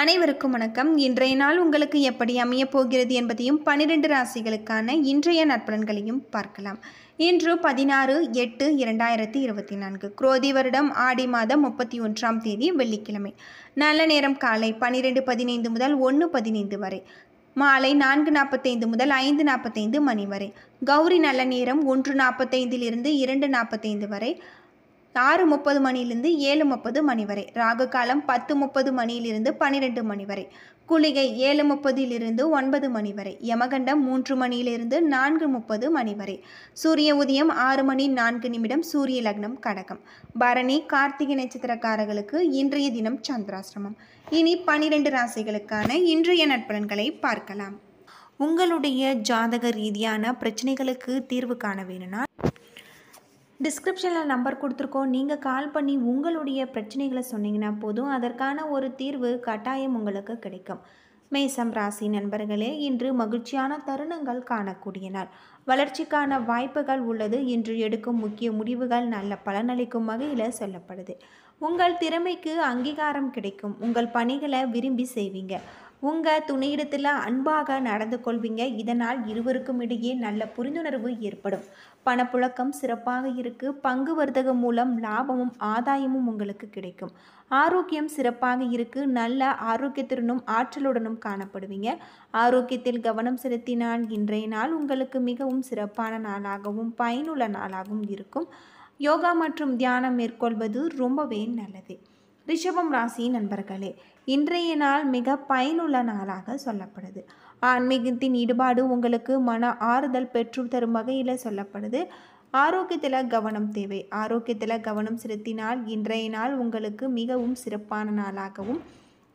அனைவருக்கும் வணக்கம் இன்றைய நாள் உங்களுக்கு எப்படி அமையப் போகிறது என்பதையும் பனிரெண்டு ராசிகளுக்கான இன்றைய நற்பலன்களையும் பார்க்கலாம் இன்று பதினாறு எட்டு இரண்டாயிரத்தி இருபத்தி நான்கு குரோதி வருடம் ஆடி மாதம் முப்பத்தி ஒன்றாம் தேதி வெள்ளிக்கிழமை நல்ல நேரம் காலை பனிரெண்டு பதினைந்து முதல் ஒன்று பதினைந்து வரை மாலை நான்கு நாற்பத்தைந்து முதல் ஐந்து நாற்பத்தைந்து மணி வரை கௌரி நல்ல நேரம் ஒன்று நாற்பத்தைந்திலிருந்து இரண்டு நாற்பத்தைந்து வரை ஆறு முப்பது மணியிலிருந்து ஏழு முப்பது மணி வரை ராகு காலம் பத்து முப்பது மணியிலிருந்து பன்னிரெண்டு மணி வரை குளிகை ஏழு முப்பதிலிருந்து ஒன்பது மணி வரை யமகண்டம் மூன்று மணியிலிருந்து நான்கு முப்பது மணி வரை சூரிய உதயம் ஆறு மணி நான்கு நிமிடம் சூரிய லக்னம் கடகம் பரணி கார்த்திகை நட்சத்திரக்காரர்களுக்கு இன்றைய தினம் சந்திராசிரமம் இனி பனிரெண்டு ராசிகளுக்கான இன்றைய நட்பலன்களை பார்க்கலாம் உங்களுடைய ஜாதக ரீதியான பிரச்சனைகளுக்கு தீர்வு காண வேணும்னா டிஸ்கிரிப்ஷனில் நம்பர் கொடுத்துருக்கோம் நீங்கள் கால் பண்ணி உங்களுடைய பிரச்சனைகளை சொன்னீங்கன்னா போதும் அதற்கான ஒரு தீர்வு கட்டாயம் உங்களுக்கு கிடைக்கும் மேசம் ராசி நண்பர்களே இன்று மகிழ்ச்சியான தருணங்கள் காணக்கூடிய நாள் வளர்ச்சிக்கான வாய்ப்புகள் உள்ளது இன்று எடுக்கும் முக்கிய முடிவுகள் நல்ல பலனளிக்கும் வகையில் சொல்லப்படுது உங்கள் திறமைக்கு அங்கீகாரம் கிடைக்கும் உங்கள் பணிகளை விரும்பி செய்வீங்க உங்கள் துணையிடத்தில் அன்பாக நடந்து கொள்வீங்க இதனால் இருவருக்கும் இடையே நல்ல புரிந்துணர்வு ஏற்படும் பணப்புழக்கம் சிறப்பாக இருக்கு பங்கு வர்த்தகம் மூலம் லாபமும் ஆதாயமும் உங்களுக்கு கிடைக்கும் ஆரோக்கியம் சிறப்பாக இருக்கு நல்ல ஆரோக்கியத்துடனும் ஆற்றலுடனும் காணப்படுவீங்க ஆரோக்கியத்தில் கவனம் செலுத்தினால் இன்றைய நாள் உங்களுக்கு மிகவும் சிறப்பான நாளாகவும் பயனுள்ள நாளாகவும் இருக்கும் யோகா மற்றும் தியானம் மேற்கொள்வது ரொம்பவே நல்லது ரிஷபம் ராசி நண்பர்களே இன்றைய நாள் மிக பயனுள்ள நாளாக சொல்லப்படுது ஆன்மீகத்தின் ஈடுபாடு உங்களுக்கு மன ஆறுதல் பெற்று தரும் வகையில் சொல்லப்படுது ஆரோக்கியத்தில் கவனம் தேவை ஆரோக்கியத்தில் கவனம் செலுத்தினால் இன்றைய நாள் உங்களுக்கு மிகவும் சிறப்பான நாளாகவும்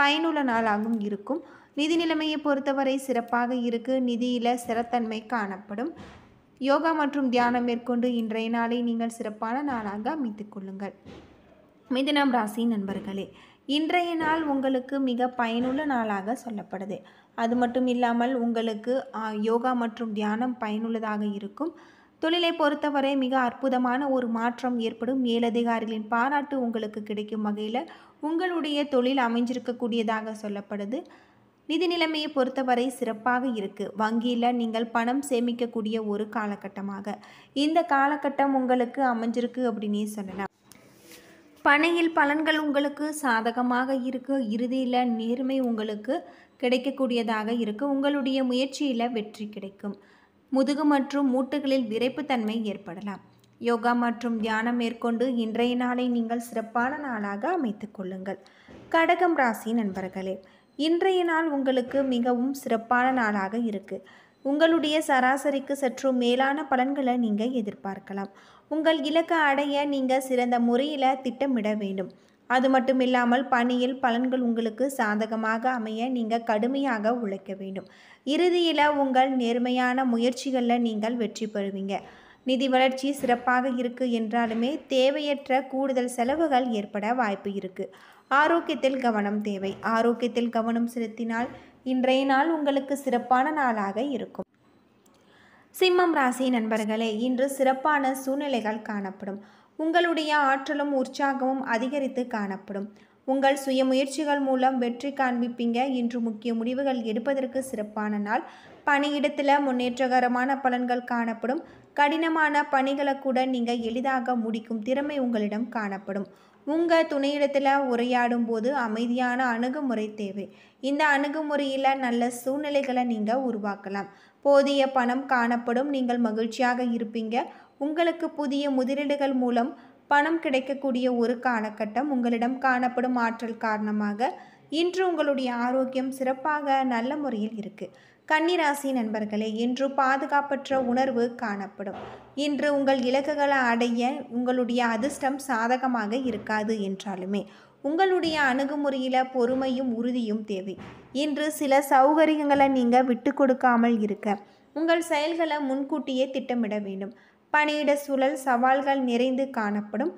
பயனுள்ள நாளாகவும் இருக்கும் நிதி நிலைமையை பொறுத்தவரை சிறப்பாக இருக்கு நிதியில் சிறத்தன்மை காணப்படும் யோகா மற்றும் தியானம் மேற்கொண்டு இன்றைய நாளை நீங்கள் சிறப்பான நாளாக அமைத்துக் கொள்ளுங்கள் மிதனம் ராசி நண்பர்களே இன்றைய நாள் உங்களுக்கு மிக பயனுள்ள நாளாக சொல்லப்படுது அது மட்டும் இல்லாமல் உங்களுக்கு யோகா மற்றும் தியானம் பயனுள்ளதாக இருக்கும் தொழிலை பொறுத்தவரை மிக அற்புதமான ஒரு மாற்றம் ஏற்படும் மேலதிகாரிகளின் பாராட்டு உங்களுக்கு கிடைக்கும் வகையில் உங்களுடைய தொழில் அமைஞ்சிருக்கக்கூடியதாக சொல்லப்படுது நிதி நிலைமையை பொறுத்தவரை சிறப்பாக இருக்குது வங்கியில் நீங்கள் பணம் சேமிக்கக்கூடிய ஒரு காலகட்டமாக இந்த காலகட்டம் உங்களுக்கு அமைஞ்சிருக்கு அப்படின்னே சொல்லலாம் பணியில் பலன்கள் உங்களுக்கு சாதகமாக இருக்குது இறுதியில் நேர்மை உங்களுக்கு கிடைக்கக்கூடியதாக இருக்கு உங்களுடைய முயற்சியில் வெற்றி கிடைக்கும் முதுகு மற்றும் மூட்டுகளில் விரைப்புத்தன்மை ஏற்படலாம் யோகா மற்றும் தியானம் மேற்கொண்டு இன்றைய நாளை நீங்கள் சிறப்பான நாளாக அமைத்து கொள்ளுங்கள் கடகம் ராசி நண்பர்களே இன்றைய நாள் உங்களுக்கு மிகவும் சிறப்பான நாளாக இருக்கு உங்களுடைய சராசரிக்கு சற்று மேலான பலன்களை நீங்கள் எதிர்பார்க்கலாம் உங்கள் இலக்கை அடைய நீங்கள் சிறந்த முறையில் திட்டமிட வேண்டும் அது மட்டும் இல்லாமல் பணியில் பலன்கள் உங்களுக்கு சாதகமாக அமைய நீங்கள் கடுமையாக உழைக்க வேண்டும் இறுதியில் உங்கள் நேர்மையான முயற்சிகளில் நீங்கள் வெற்றி பெறுவீங்க நிதி வளர்ச்சி சிறப்பாக இருக்குது என்றாலுமே தேவையற்ற கூடுதல் செலவுகள் ஏற்பட வாய்ப்பு இருக்குது ஆரோக்கியத்தில் கவனம் தேவை ஆரோக்கியத்தில் கவனம் செலுத்தினால் இன்றைய நாள் உங்களுக்கு சிறப்பான நாளாக இருக்கும் சிம்மம் ராசி நண்பர்களே இன்று சிறப்பான சூழ்நிலைகள் காணப்படும் உங்களுடைய ஆற்றலும் உற்சாகமும் அதிகரித்து காணப்படும் உங்கள் சுய முயற்சிகள் மூலம் வெற்றி காண்பிப்பீங்க இன்று முக்கிய முடிவுகள் எடுப்பதற்கு சிறப்பான நாள் பணியிடத்தில் முன்னேற்றகரமான பலன்கள் காணப்படும் கடினமான பணிகளை கூட நீங்கள் எளிதாக முடிக்கும் திறமை உங்களிடம் காணப்படும் உங்கள் துணையிடத்தில் உரையாடும் போது அமைதியான அணுகுமுறை தேவை இந்த அணுகுமுறையில் நல்ல சூழ்நிலைகளை நீங்கள் உருவாக்கலாம் போதிய பணம் காணப்படும் நீங்கள் மகிழ்ச்சியாக இருப்பீங்க உங்களுக்கு புதிய முதலீடுகள் மூலம் பணம் கிடைக்கக்கூடிய ஒரு காலகட்டம் உங்களிடம் காணப்படும் ஆற்றல் காரணமாக இன்று உங்களுடைய ஆரோக்கியம் சிறப்பாக நல்ல முறையில் இருக்குது கன்னிராசி நண்பர்களே இன்று பாதுகாப்பற்ற உணர்வு காணப்படும் இன்று உங்கள் இலக்குகளை அடைய உங்களுடைய அதிர்ஷ்டம் சாதகமாக இருக்காது என்றாலுமே உங்களுடைய அணுகுமுறையில் பொறுமையும் உறுதியும் தேவை இன்று சில சௌகரியங்களை நீங்கள் விட்டு கொடுக்காமல் இருக்க உங்கள் செயல்களை முன்கூட்டியே திட்டமிட வேண்டும் பணியிட சூழல் சவால்கள் நிறைந்து காணப்படும்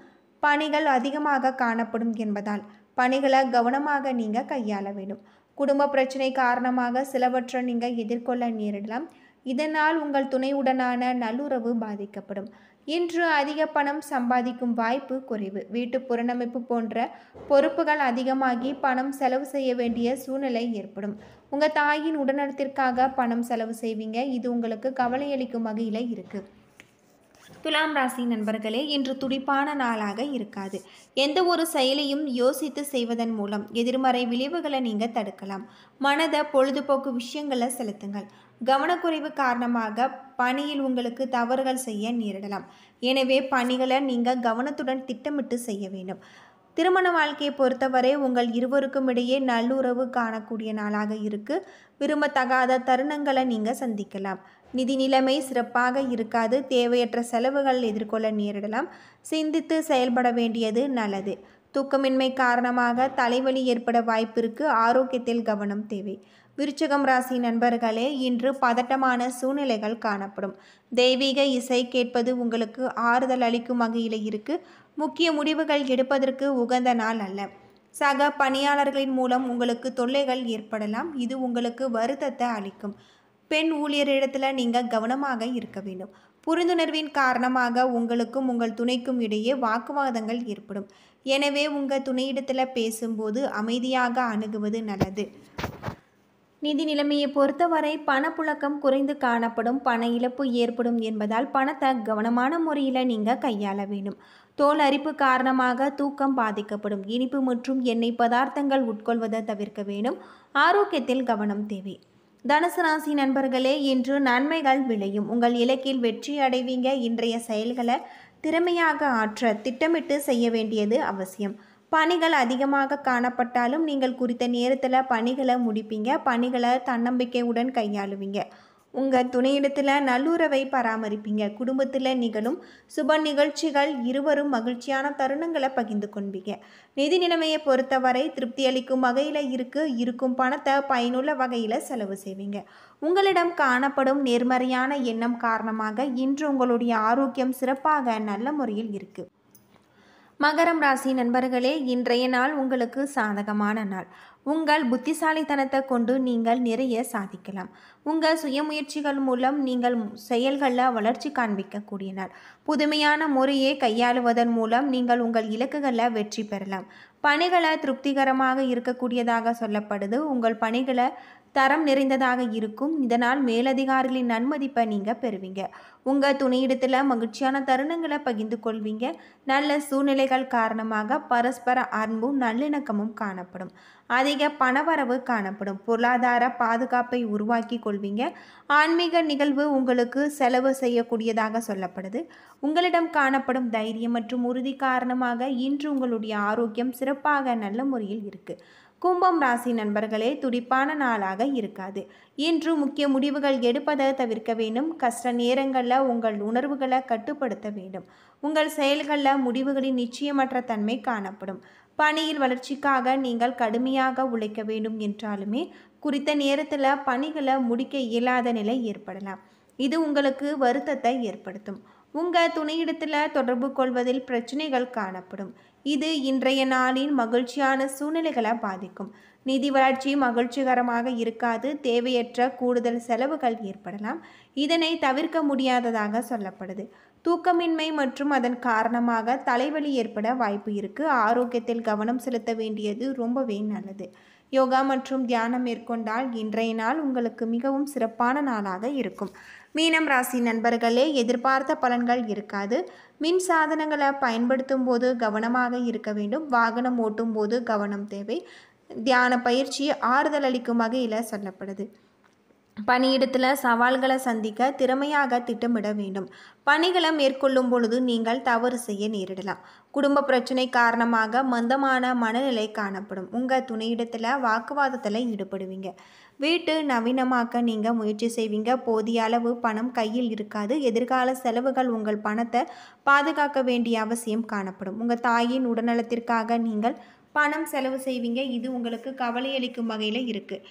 பணிகள் அதிகமாக காணப்படும் என்பதால் பணிகளை கவனமாக நீங்கள் கையாள வேண்டும் குடும்ப பிரச்சனை காரணமாக சிலவற்றை நீங்கள் எதிர்கொள்ள நேரிடலாம் இதனால் உங்கள் துணையுடனான நல்லுறவு பாதிக்கப்படும் இன்று அதிக பணம் சம்பாதிக்கும் வாய்ப்பு குறைவு வீட்டு புறநமைப்பு போன்ற பொறுப்புகள் அதிகமாகி பணம் செலவு செய்ய வேண்டிய சூழ்நிலை ஏற்படும் உங்கள் தாயின் உடல்நலத்திற்காக பணம் செலவு செய்வீங்க இது உங்களுக்கு கவலையளிக்கும் வகையில் இருக்குது துலாம் ராசி நண்பர்களே இன்று துடிப்பான நாளாக இருக்காது எந்த ஒரு செயலையும் யோசித்து செய்வதன் மூலம் எதிர்மறை விளைவுகளை நீங்கள் தடுக்கலாம் மனதை பொழுதுபோக்கு விஷயங்களை செலுத்துங்கள் கவனக்குறைவு காரணமாக பணியில் உங்களுக்கு தவறுகள் செய்ய நேரிடலாம் எனவே பணிகளை நீங்கள் கவனத்துடன் திட்டமிட்டு செய்ய வேண்டும் திருமண வாழ்க்கையை பொறுத்தவரை உங்கள் இருவருக்கும் இடையே நல்லுறவு காணக்கூடிய நாளாக இருக்கு விரும்பத்தகாத தருணங்களை நீங்கள் சந்திக்கலாம் நிதி நிலைமை சிறப்பாக இருக்காது தேவையற்ற செலவுகள் எதிர்கொள்ள நேரிடலாம் சிந்தித்து செயல்பட வேண்டியது நல்லது தூக்கமின்மை காரணமாக தலைவலி ஏற்பட வாய்ப்பிற்கு ஆரோக்கியத்தில் கவனம் தேவை விருச்சகம் ராசி நண்பர்களே இன்று பதட்டமான சூழ்நிலைகள் காணப்படும் தெய்வீக இசை கேட்பது உங்களுக்கு ஆறுதல் அளிக்கும் வகையில் இருக்கு முக்கிய முடிவுகள் எடுப்பதற்கு உகந்த நாள் அல்ல சக பணியாளர்களின் மூலம் உங்களுக்கு தொல்லைகள் ஏற்படலாம் இது உங்களுக்கு வருத்தத்தை அளிக்கும் பெண் ஊழியரிடத்தில் நீங்கள் கவனமாக இருக்க வேண்டும் புரிந்துணர்வின் காரணமாக உங்களுக்கும் உங்கள் துணைக்கும் இடையே வாக்குவாதங்கள் ஏற்படும் எனவே உங்கள் துணையிடத்தில் பேசும்போது அமைதியாக அணுகுவது நல்லது நிதி நிலைமையை பொறுத்தவரை பணப்புழக்கம் குறைந்து காணப்படும் பண இழப்பு ஏற்படும் என்பதால் பணத்தை கவனமான முறையில் நீங்கள் கையாள வேண்டும் தோல் அரிப்பு காரணமாக தூக்கம் பாதிக்கப்படும் இனிப்பு மற்றும் எண்ணெய் பதார்த்தங்கள் உட்கொள்வதை தவிர்க்க வேண்டும் ஆரோக்கியத்தில் கவனம் தேவை தனுசு ராசி நண்பர்களே இன்று நன்மைகள் விளையும் உங்கள் இலக்கில் வெற்றி அடைவீங்க இன்றைய செயல்களை திறமையாக ஆற்ற திட்டமிட்டு செய்ய வேண்டியது அவசியம் பணிகள் அதிகமாக காணப்பட்டாலும் நீங்கள் குறித்த நேரத்தில் பணிகளை முடிப்பீங்க பணிகளை தன்னம்பிக்கையுடன் கையாளுவீங்க உங்கள் துணையிடத்தில் நல்லுறவை பராமரிப்பீங்க குடும்பத்தில் நிகழும் சுப நிகழ்ச்சிகள் இருவரும் மகிழ்ச்சியான தருணங்களை பகிர்ந்து கொள்வீங்க நிதி நிலைமையை பொறுத்தவரை திருப்தி அளிக்கும் வகையில் இருக்கு இருக்கும் பணத்தை பயனுள்ள வகையில் செலவு செய்வீங்க உங்களிடம் காணப்படும் நேர்மறையான எண்ணம் காரணமாக இன்று உங்களுடைய ஆரோக்கியம் சிறப்பாக நல்ல முறையில் இருக்குது மகரம் ராசி நண்பர்களே இன்றைய நாள் உங்களுக்கு சாதகமான நாள் உங்கள் புத்திசாலித்தனத்தை கொண்டு நீங்கள் நிறைய சாதிக்கலாம் உங்கள் சுயமுயற்சிகள் மூலம் நீங்கள் செயல்களில் வளர்ச்சி காண்பிக்கக்கூடிய நாள் புதுமையான முறையை கையாளுவதன் மூலம் நீங்கள் உங்கள் இலக்குகளில் வெற்றி பெறலாம் பணிகளை திருப்திகரமாக இருக்கக்கூடியதாக சொல்லப்படுது உங்கள் பணிகளை தரம் நிறைந்ததாக இருக்கும் இதனால் மேலதிகாரிகளின் நன்மதிப்பை நீங்கள் பெறுவீங்க உங்கள் துணையிடத்தில் மகிழ்ச்சியான தருணங்களை பகிர்ந்து கொள்வீங்க நல்ல சூழ்நிலைகள் காரணமாக பரஸ்பர அன்பும் நல்லிணக்கமும் காணப்படும் அதிக பணவரவு காணப்படும் பொருளாதார பாதுகாப்பை உருவாக்கி கொள்வீங்க ஆன்மீக நிகழ்வு உங்களுக்கு செலவு செய்யக்கூடியதாக சொல்லப்படுது உங்களிடம் காணப்படும் தைரியம் மற்றும் உறுதி காரணமாக இன்று உங்களுடைய ஆரோக்கியம் சிறப்பாக நல்ல முறையில் இருக்குது கும்பம் ராசி நண்பர்களே துடிப்பான நாளாக இருக்காது இன்று முக்கிய முடிவுகள் எடுப்பதை தவிர்க்க வேண்டும் கஷ்ட நேரங்களில் உங்கள் உணர்வுகளை கட்டுப்படுத்த வேண்டும் உங்கள் செயல்களில் முடிவுகளின் நிச்சயமற்ற தன்மை காணப்படும் பணியில் வளர்ச்சிக்காக நீங்கள் கடுமையாக உழைக்க வேண்டும் என்றாலுமே குறித்த நேரத்தில் பணிகளை முடிக்க இயலாத நிலை ஏற்படலாம் இது உங்களுக்கு வருத்தத்தை ஏற்படுத்தும் உங்கள் துணையிடத்தில் தொடர்பு கொள்வதில் பிரச்சனைகள் காணப்படும் இது இன்றைய நாளின் மகிழ்ச்சியான சூழ்நிலைகளை பாதிக்கும் நிதி வளர்ச்சி மகிழ்ச்சிகரமாக இருக்காது தேவையற்ற கூடுதல் செலவுகள் ஏற்படலாம் இதனை தவிர்க்க முடியாததாக சொல்லப்படுது தூக்கமின்மை மற்றும் அதன் காரணமாக தலைவலி ஏற்பட வாய்ப்பு இருக்குது ஆரோக்கியத்தில் கவனம் செலுத்த வேண்டியது ரொம்பவே நல்லது யோகா மற்றும் தியானம் மேற்கொண்டால் இன்றைய நாள் உங்களுக்கு மிகவும் சிறப்பான நாளாக இருக்கும் மீனம் ராசி நண்பர்களே எதிர்பார்த்த பலன்கள் இருக்காது மின் சாதனங்களை பயன்படுத்தும் போது கவனமாக இருக்க வேண்டும் வாகனம் ஓட்டும் போது கவனம் தேவை தியான பயிற்சி ஆறுதல் அளிக்கும் வகையில் சொல்லப்படுது பணியிடத்தில் சவால்களை சந்திக்க திறமையாக திட்டமிட வேண்டும் பணிகளை மேற்கொள்ளும் பொழுது நீங்கள் தவறு செய்ய நேரிடலாம் குடும்ப பிரச்சனை காரணமாக மந்தமான மனநிலை காணப்படும் உங்கள் துணையிடத்தில் வாக்குவாதத்தில் ஈடுபடுவீங்க வீட்டு நவீனமாக்க நீங்கள் முயற்சி செய்வீங்க போதிய அளவு பணம் கையில் இருக்காது எதிர்கால செலவுகள் உங்கள் பணத்தை பாதுகாக்க வேண்டிய அவசியம் காணப்படும் உங்கள் தாயின் உடல்நலத்திற்காக நீங்கள் பணம் செலவு செய்வீங்க இது உங்களுக்கு கவலையளிக்கும் வகையில் இருக்குது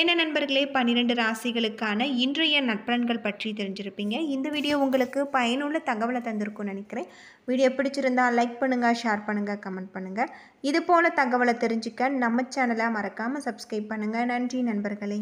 என்ன நண்பர்களே பன்னிரெண்டு ராசிகளுக்கான இன்றைய நட்பன்கள் பற்றி தெரிஞ்சிருப்பீங்க இந்த வீடியோ உங்களுக்கு பயனுள்ள தகவலை தந்திருக்கும்னு நினைக்கிறேன் வீடியோ பிடிச்சிருந்தால் லைக் பண்ணுங்கள் ஷேர் பண்ணுங்கள் கமெண்ட் பண்ணுங்கள் இது போல் தகவலை தெரிஞ்சுக்க நம்ம சேனலை மறக்காமல் சப்ஸ்கிரைப் பண்ணுங்கள் நன்றி நண்பர்களே